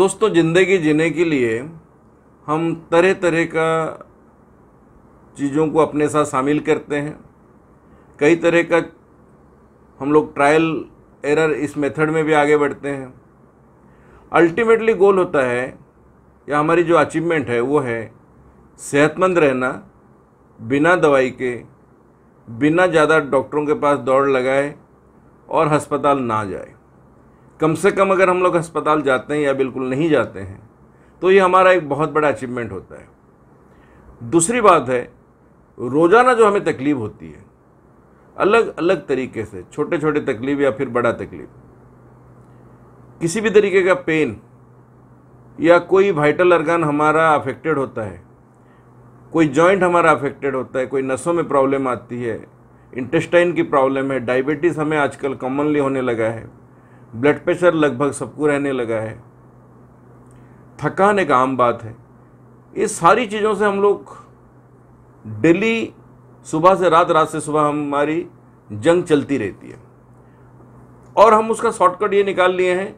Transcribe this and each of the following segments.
दोस्तों ज़िंदगी जीने के लिए हम तरह तरह का चीज़ों को अपने साथ शामिल करते हैं कई तरह का हम लोग ट्रायल एरर इस मेथड में भी आगे बढ़ते हैं अल्टीमेटली गोल होता है या हमारी जो अचीवमेंट है वो है सेहतमंद रहना बिना दवाई के बिना ज़्यादा डॉक्टरों के पास दौड़ लगाए और अस्पताल ना जाए कम से कम अगर हम लोग अस्पताल जाते हैं या बिल्कुल नहीं जाते हैं तो ये हमारा एक बहुत बड़ा अचीवमेंट होता है दूसरी बात है रोज़ाना जो हमें तकलीफ़ होती है अलग अलग तरीके से छोटे छोटे तकलीफ या फिर बड़ा तकलीफ किसी भी तरीके का पेन या कोई वाइटल अर्गन हमारा अफेक्टेड होता है कोई जॉइंट हमारा अफेक्टेड होता है कोई नसों में प्रॉब्लम आती है इंटेस्टाइन की प्रॉब्लम है डायबिटीज़ हमें आजकल कॉमनली होने लगा है ब्लड प्रेशर लगभग सबको रहने लगा है थकान एक आम बात है ये सारी चीज़ों से हम लोग डेली सुबह से रात रात से सुबह हमारी जंग चलती रहती है और हम उसका शॉर्टकट ये निकाल लिए हैं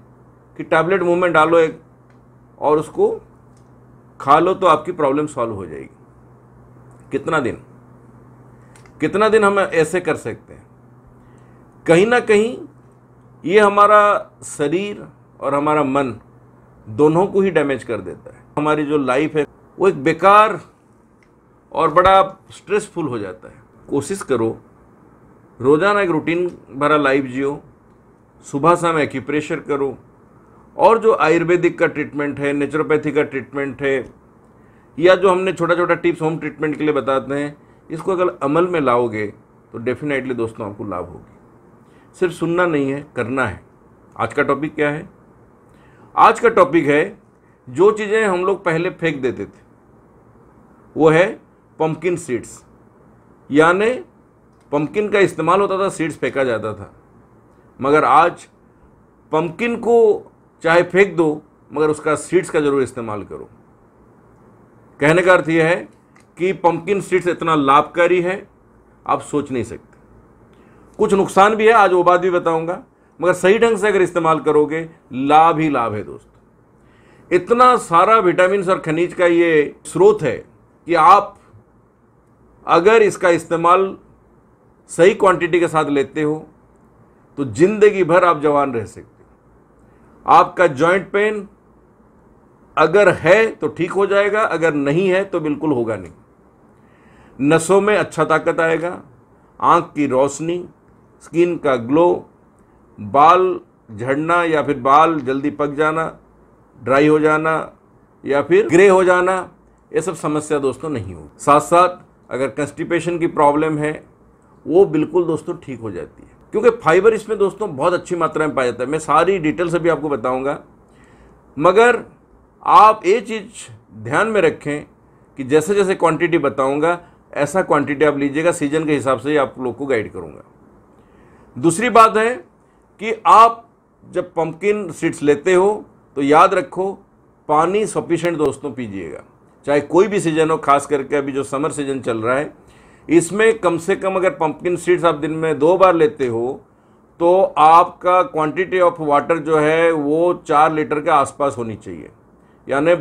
कि टैबलेट मुंह में डालो एक और उसको खा लो तो आपकी प्रॉब्लम सॉल्व हो जाएगी कितना दिन कितना दिन हम ऐसे कर सकते हैं कहीं ना कहीं ये हमारा शरीर और हमारा मन दोनों को ही डैमेज कर देता है हमारी जो लाइफ है वो एक बेकार और बड़ा स्ट्रेसफुल हो जाता है कोशिश करो रोज़ाना एक रूटीन भरा लाइफ जियो सुबह शाम एक्यूप्रेशर करो और जो आयुर्वेदिक का ट्रीटमेंट है नेचुरोपैथी का ट्रीटमेंट है या जो हमने छोटा छोटा टिप्स होम ट्रीटमेंट के लिए बताते हैं इसको अगर अमल में लाओगे तो डेफिनेटली दोस्तों आपको लाभ होगी सिर्फ सुनना नहीं है करना है आज का टॉपिक क्या है आज का टॉपिक है जो चीज़ें हम लोग पहले फेंक देते थे वो है पम्पकिन सीड्स यानी पम्पकिन का इस्तेमाल होता था सीड्स फेंका जाता था मगर आज पम्पकिन को चाहे फेंक दो मगर उसका सीड्स का ज़रूर इस्तेमाल करो कहने का अर्थ यह है कि पम्पकिन सीड्स इतना लाभकारी है आप सोच नहीं सकते कुछ नुकसान भी है आज वो बात भी बताऊंगा मगर सही ढंग से अगर इस्तेमाल करोगे लाभ ही लाभ है दोस्त इतना सारा विटामिन और खनिज का ये स्रोत है कि आप अगर इसका इस्तेमाल सही क्वांटिटी के साथ लेते हो तो जिंदगी भर आप जवान रह सकते हो आपका जॉइंट पेन अगर है तो ठीक हो जाएगा अगर नहीं है तो बिल्कुल होगा नहीं नसों में अच्छा ताकत आएगा आंख की रोशनी स्किन का ग्लो बाल झड़ना या फिर बाल जल्दी पक जाना ड्राई हो जाना या फिर ग्रे हो जाना ये सब समस्या दोस्तों नहीं होगी साथ साथ अगर कंस्टिपेशन की प्रॉब्लम है वो बिल्कुल दोस्तों ठीक हो जाती है क्योंकि फाइबर इसमें दोस्तों बहुत अच्छी मात्रा में पाया जाता है मैं सारी डिटेल्स अभी आपको बताऊंगा मगर आप ये चीज़ ध्यान में रखें कि जैसे जैसे क्वांटिटी बताऊंगा ऐसा क्वांटिटी आप लीजिएगा सीजन के हिसाब से ही आप लोग को गाइड करूंगा दूसरी बात है कि आप जब पंपकिन सीड्स लेते हो तो याद रखो पानी सफिशेंट दोस्तों पीजिएगा चाहे कोई भी सीजन हो खास करके अभी जो समर सीजन चल रहा है इसमें कम से कम अगर पंपकिन सीड्स आप दिन में दो बार लेते हो तो आपका क्वांटिटी ऑफ वाटर जो है वो चार लीटर के आसपास होनी चाहिए यानी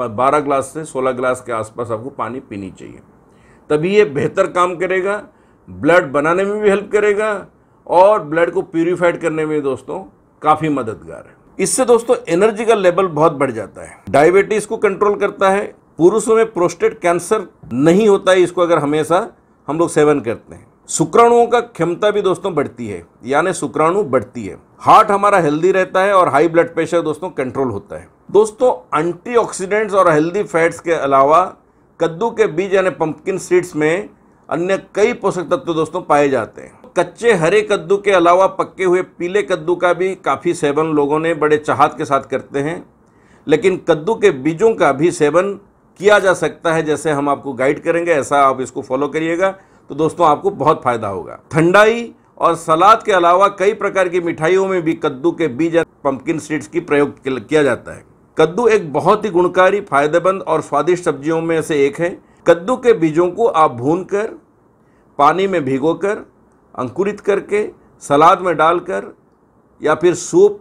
बारह ग्लास से सोलह ग्लास के आसपास आपको पानी पीनी चाहिए तभी ये बेहतर काम करेगा ब्लड बनाने में भी हेल्प करेगा और ब्लड को प्यूरिफाइड करने में दोस्तों काफ़ी मददगार है इससे दोस्तों एनर्जी का लेवल बहुत बढ़ जाता है डायबिटीज को कंट्रोल करता है पुरुषों में प्रोस्टेट कैंसर नहीं होता है इसको अगर हमेशा हम लोग सेवन करते हैं शुक्राणुओं का क्षमता भी दोस्तों बढ़ती है यानी शुक्राणु बढ़ती है हार्ट हमारा हेल्दी रहता है और हाई ब्लड प्रेशर दोस्तों कंट्रोल होता है दोस्तों एंटी और हेल्दी फैट्स के अलावा कद्दू के बीज यानी पंपकिन सीड्स में अन्य कई पोषक तत्व दोस्तों पाए जाते हैं कच्चे हरे कद्दू के अलावा पक्के हुए पीले कद्दू का भी काफ़ी सेवन लोगों ने बड़े चाहत के साथ करते हैं लेकिन कद्दू के बीजों का भी सेवन किया जा सकता है जैसे हम आपको गाइड करेंगे ऐसा आप इसको फॉलो करिएगा तो दोस्तों आपको बहुत फ़ायदा होगा ठंडाई और सलाद के अलावा कई प्रकार की मिठाइयों में भी कद्दू के बीज या पंपकिन सीड्स की प्रयोग किया जाता है कद्दू एक बहुत ही गुणकारी फायदेमंद और स्वादिष्ट सब्जियों में से एक है कद्दू के बीजों को आप भूनकर पानी में भिगोकर अंकुरित करके सलाद में डालकर या फिर सूप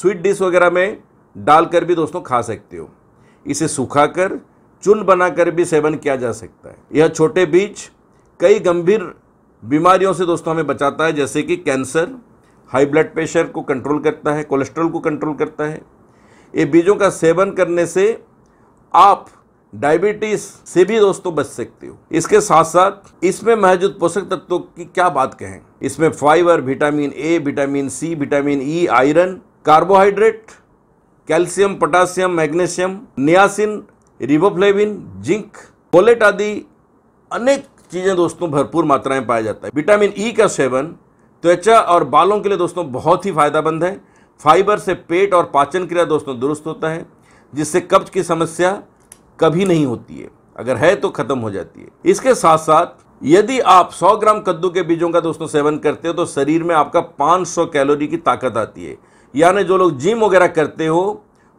स्वीट डिश वगैरह में डालकर भी दोस्तों खा सकते हो इसे सूखा कर चूर्ण बनाकर भी सेवन किया जा सकता है यह छोटे बीज कई गंभीर बीमारियों से दोस्तों हमें बचाता है जैसे कि कैंसर हाई ब्लड प्रेशर को कंट्रोल करता है कोलेस्ट्रॉल को कंट्रोल करता है ये बीजों का सेवन करने से आप डायबिटीज से भी दोस्तों बच सकते हो इसके साथ साथ इसमें महजूद पोषक तत्वों की क्या बात कहें इसमें fibre vitamin A vitamin C vitamin E iron carbohydrate calcium potassium magnesium niacin riboflavin zinc कोलेट आदि अनेक चीज़ें दोस्तों भरपूर मात्रा में पाया जाता है विटामिन ई का सेवन त्वचा और बालों के लिए दोस्तों बहुत ही फायदेमंद है फाइबर से पेट और पाचन क्रिया दोस्तों दुरुस्त होता है जिससे कब्ज की समस्या कभी नहीं होती है अगर है तो खत्म हो जाती है इसके साथ साथ यदि आप 100 ग्राम कद्दू के बीजों का दोस्तों सेवन करते हो तो शरीर में आपका 500 कैलोरी की ताकत आती है यानी जो लोग जिम वगैरह करते हो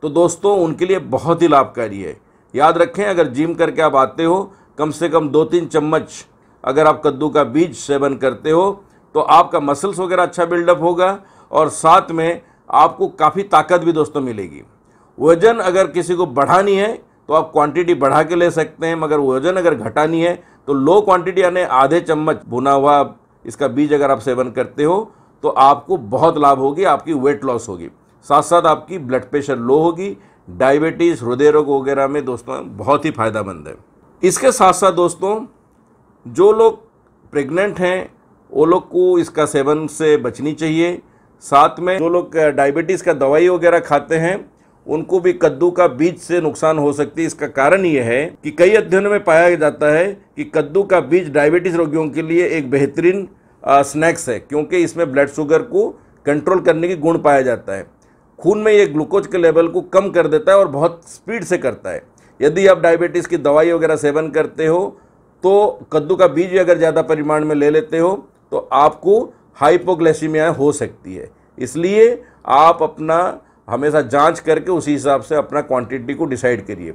तो दोस्तों उनके लिए बहुत ही लाभकारी है याद रखें अगर जिम करके आप आते हो कम से कम दो तीन चम्मच अगर आप कद्दू का बीज सेवन करते हो तो आपका मसल्स वगैरह अच्छा बिल्डअप होगा और साथ में आपको काफ़ी ताकत भी दोस्तों मिलेगी वजन अगर किसी को बढ़ानी है तो आप क्वांटिटी बढ़ा के ले सकते हैं मगर वजन अगर घटानी है तो लो क्वांटिटी यानी आधे चम्मच भुना हुआ इसका बीज अगर आप सेवन करते हो तो आपको बहुत लाभ होगी आपकी वेट लॉस होगी साथ साथ आपकी ब्लड प्रेशर लो होगी डायबिटीज़ हृदय रोग वगैरह में दोस्तों बहुत ही फ़ायदेमंद है इसके साथ साथ दोस्तों जो लोग प्रेग्नेंट हैं वो लोग को इसका सेवन से बचनी चाहिए साथ में जो लोग डायबिटीज़ का दवाई वगैरह खाते हैं उनको भी कद्दू का बीज से नुकसान हो सकती है इसका कारण यह है कि कई अध्ययनों में पाया जाता है कि कद्दू का बीज डायबिटीज़ रोगियों के लिए एक बेहतरीन स्नैक्स है क्योंकि इसमें ब्लड शुगर को कंट्रोल करने की गुण पाया जाता है खून में ये ग्लूकोज के लेवल को कम कर देता है और बहुत स्पीड से करता है यदि आप डायबिटीज़ की दवाई वगैरह सेवन करते हो तो कद्दू का बीज भी अगर ज़्यादा परिमाण में ले लेते हो तो आपको हाइपोग्लाइसीमिया हो सकती है इसलिए आप अपना हमेशा जांच करके उसी हिसाब से अपना क्वांटिटी को डिसाइड करिए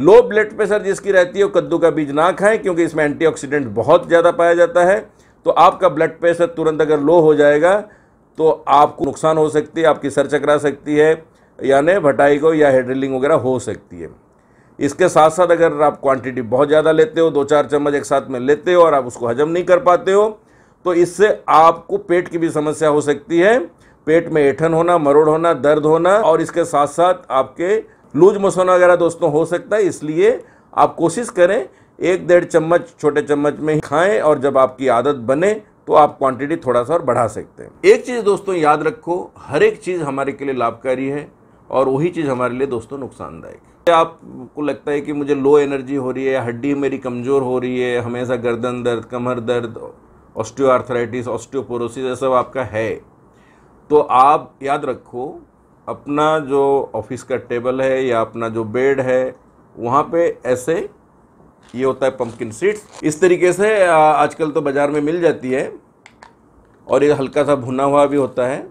लो ब्लड प्रेशर जिसकी रहती है वो कद्दू का बीज ना खाएं क्योंकि इसमें एंटीऑक्सीडेंट बहुत ज़्यादा पाया जाता है तो आपका ब्लड प्रेशर तुरंत अगर लो हो जाएगा तो आपको नुकसान हो सकती है आपकी सर चकरा सकती है यानी को या हेड्रिलिंग वगैरह हो सकती है इसके साथ साथ अगर आप क्वांटिटी बहुत ज़्यादा लेते हो दो चार चम्मच एक साथ में लेते हो और आप उसको हजम नहीं कर पाते हो तो इससे आपको पेट की भी समस्या हो सकती है पेट में ऐठन होना मरोड़ होना दर्द होना और इसके साथ साथ आपके लूज मौसम वगैरह दोस्तों हो सकता है इसलिए आप कोशिश करें एक डेढ़ चम्मच छोटे चम्मच में ही खाएं और जब आपकी आदत बने तो आप क्वांटिटी थोड़ा सा और बढ़ा सकते हैं एक चीज़ दोस्तों याद रखो हर एक चीज़ हमारे के लिए लाभकारी है और वही चीज़ हमारे लिए दोस्तों नुकसानदायक है आपको लगता है कि मुझे लो एनर्जी हो रही है हड्डी मेरी कमज़ोर हो रही है हमेशा गर्दन दर्द कमर दर्द ऑस्टियोआर्थराइटिस ऑस्टियोपोरोसिस ये सब आपका है तो आप याद रखो अपना जो ऑफिस का टेबल है या अपना जो बेड है वहाँ पे ऐसे ये होता है पम्पकिन सीड्स इस तरीके से आजकल तो बाज़ार में मिल जाती है और ये हल्का सा भुना हुआ भी होता है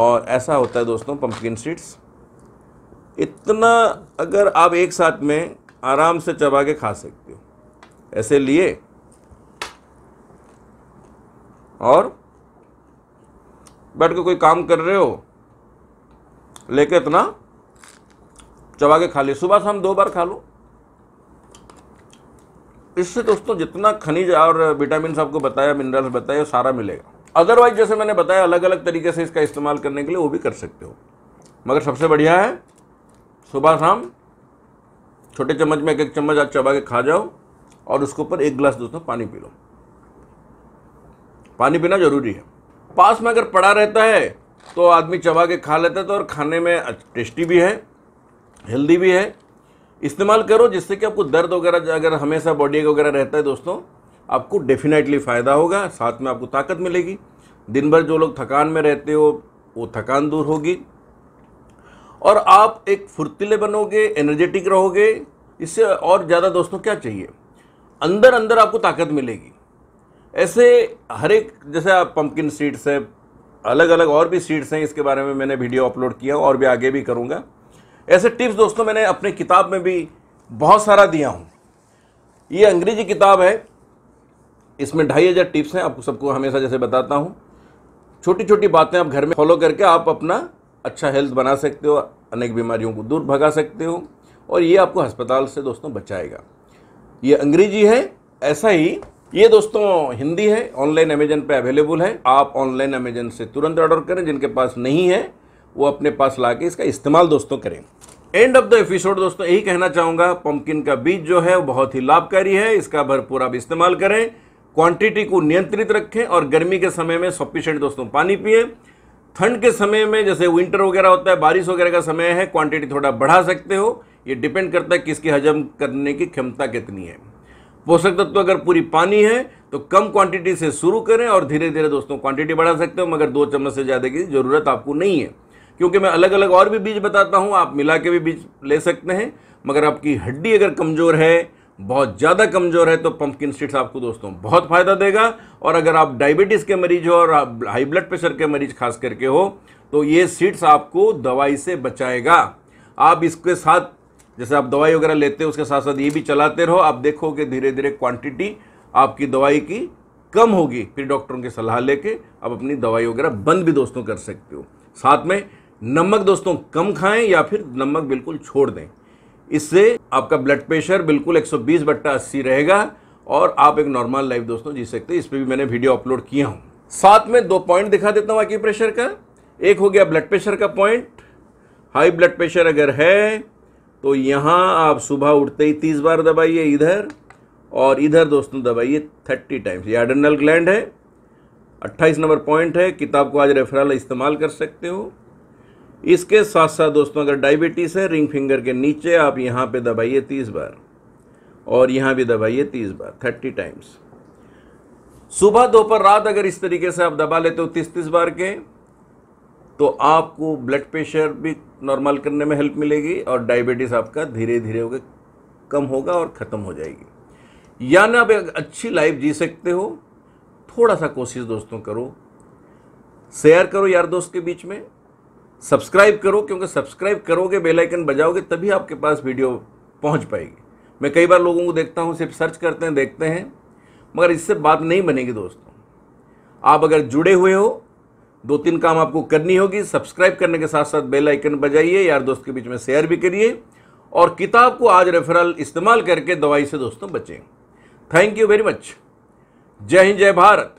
और ऐसा होता है दोस्तों पम्पकिन सीड्स इतना अगर आप एक साथ में आराम से चबा के खा सकते हो ऐसे लिए और बैठ के कोई काम कर रहे हो लेके इतना चबा के खा लिए सुबह शाम दो बार खा लो इससे दोस्तों जितना खनिज और विटामिन आपको बताया मिनरल्स बताया सारा मिलेगा अदरवाइज जैसे मैंने बताया अलग अलग तरीके से इसका इस्तेमाल करने के लिए वो भी कर सकते हो मगर सबसे बढ़िया है सुबह शाम छोटे चम्मच में एक एक चम्मच आप चबा के खा जाओ और उसके ऊपर एक गिलास दोस्तों पानी पी लो पानी पीना जरूरी है पास में अगर पड़ा रहता है तो आदमी चबा के खा लेता है तो और खाने में टेस्टी भी है हेल्दी भी है इस्तेमाल करो जिससे कि आपको दर्द वगैरह अगर हमेशा बॉडी वगैरह रहता है दोस्तों आपको डेफिनेटली फ़ायदा होगा साथ में आपको ताकत मिलेगी दिन भर जो लोग थकान में रहते हो वो थकान दूर होगी और आप एक फुर्तीले बनोगे एनर्जेटिक रहोगे इससे और ज़्यादा दोस्तों क्या चाहिए अंदर अंदर आपको ताकत मिलेगी ऐसे हर एक जैसे आप पम्पकिन सीड्स है अलग अलग और भी सीड्स हैं इसके बारे में मैंने वीडियो अपलोड किया और भी आगे भी करूँगा ऐसे टिप्स दोस्तों मैंने अपनी किताब में भी बहुत सारा दिया हूँ ये अंग्रेजी किताब है इसमें ढाई हज़ार टिप्स हैं आपको सबको हमेशा जैसे बताता हूँ छोटी छोटी बातें आप घर में फॉलो करके आप अपना अच्छा हेल्थ बना सकते हो अनेक बीमारियों को दूर भगा सकते हो और ये आपको अस्पताल से दोस्तों बचाएगा ये अंग्रेजी है ऐसा ही ये दोस्तों हिंदी है ऑनलाइन अमेजन पे अवेलेबल है आप ऑनलाइन अमेजन से तुरंत ऑर्डर करें जिनके पास नहीं है वो अपने पास ला के इसका इस्तेमाल दोस्तों करें एंड ऑफ द एपिसोड दोस्तों यही कहना चाहूँगा पम्पकिन का बीज जो है वो बहुत ही लाभकारी है इसका भरपूर आप इस्तेमाल करें क्वांटिटी को नियंत्रित रखें और गर्मी के समय में सफिशेंट दोस्तों पानी पिए ठंड के समय में जैसे विंटर वगैरह होता है बारिश वगैरह का समय है क्वांटिटी थोड़ा बढ़ा सकते हो ये डिपेंड करता है किसकी हजम करने की क्षमता कितनी है पोषक तत्व अगर पूरी पानी है तो कम क्वांटिटी से शुरू करें और धीरे धीरे दोस्तों क्वांटिटी बढ़ा सकते हो मगर दो चम्मच से ज़्यादा की ज़रूरत आपको नहीं है क्योंकि मैं अलग अलग और भी बीज बताता हूँ आप मिला के भी बीज ले सकते हैं मगर आपकी हड्डी अगर कमज़ोर है बहुत ज़्यादा कमज़ोर है तो पम्पकिन सीड्स आपको दोस्तों बहुत फ़ायदा देगा और अगर आप डायबिटीज़ के मरीज हो और आप हाई ब्लड प्रेशर के मरीज खास करके हो तो ये सीड्स आपको दवाई से बचाएगा आप इसके साथ जैसे आप दवाई वगैरह लेते हो उसके साथ साथ ये भी चलाते रहो आप देखो कि धीरे धीरे क्वांटिटी आपकी दवाई की कम होगी फिर डॉक्टरों की सलाह लेके आप अपनी दवाई वगैरह बंद भी दोस्तों कर सकते हो साथ में नमक दोस्तों कम खाएं या फिर नमक बिल्कुल छोड़ दें इससे आपका ब्लड प्रेशर बिल्कुल 120 बट्टा अस्सी रहेगा और आप एक नॉर्मल लाइफ दोस्तों जी सकते हैं इस पर भी मैंने वीडियो अपलोड किया हूँ साथ में दो पॉइंट दिखा देता हूँ आकी प्रेशर का एक हो गया ब्लड प्रेशर का पॉइंट हाई ब्लड प्रेशर अगर है तो यहाँ आप सुबह उठते ही तीस बार दबाइए इधर और इधर दोस्तों दबाइए थर्टी टाइम्स ये एडर्नल ग्लैंड है अट्ठाईस नंबर पॉइंट है किताब को आज रेफरल इस्तेमाल कर सकते हो इसके साथ साथ दोस्तों अगर डायबिटीज़ है रिंग फिंगर के नीचे आप यहाँ पे दबाइए तीस बार और यहाँ भी दबाइए तीस बार थर्टी टाइम्स सुबह दोपहर रात अगर इस तरीके से आप दबा लेते हो तीस तीस बार के तो आपको ब्लड प्रेशर भी नॉर्मल करने में हेल्प मिलेगी और डायबिटीज़ आपका धीरे धीरे होकर कम होगा और ख़त्म हो जाएगी या ना आप अच्छी लाइफ जी सकते हो थोड़ा सा कोशिश दोस्तों करो शेयर करो यार दोस्त के बीच में सब्सक्राइब करो क्योंकि सब्सक्राइब करोगे बेल आइकन बजाओगे तभी आपके पास वीडियो पहुंच पाएगी मैं कई बार लोगों को देखता हूं सिर्फ सर्च करते हैं देखते हैं मगर इससे बात नहीं बनेगी दोस्तों आप अगर जुड़े हुए हो दो तीन काम आपको करनी होगी सब्सक्राइब करने के साथ साथ बेल आइकन बजाइए यार दोस्त के बीच में शेयर भी करिए और किताब को आज रेफरल इस्तेमाल करके दवाई से दोस्तों बचें थैंक यू वेरी मच जय हिंद जय भारत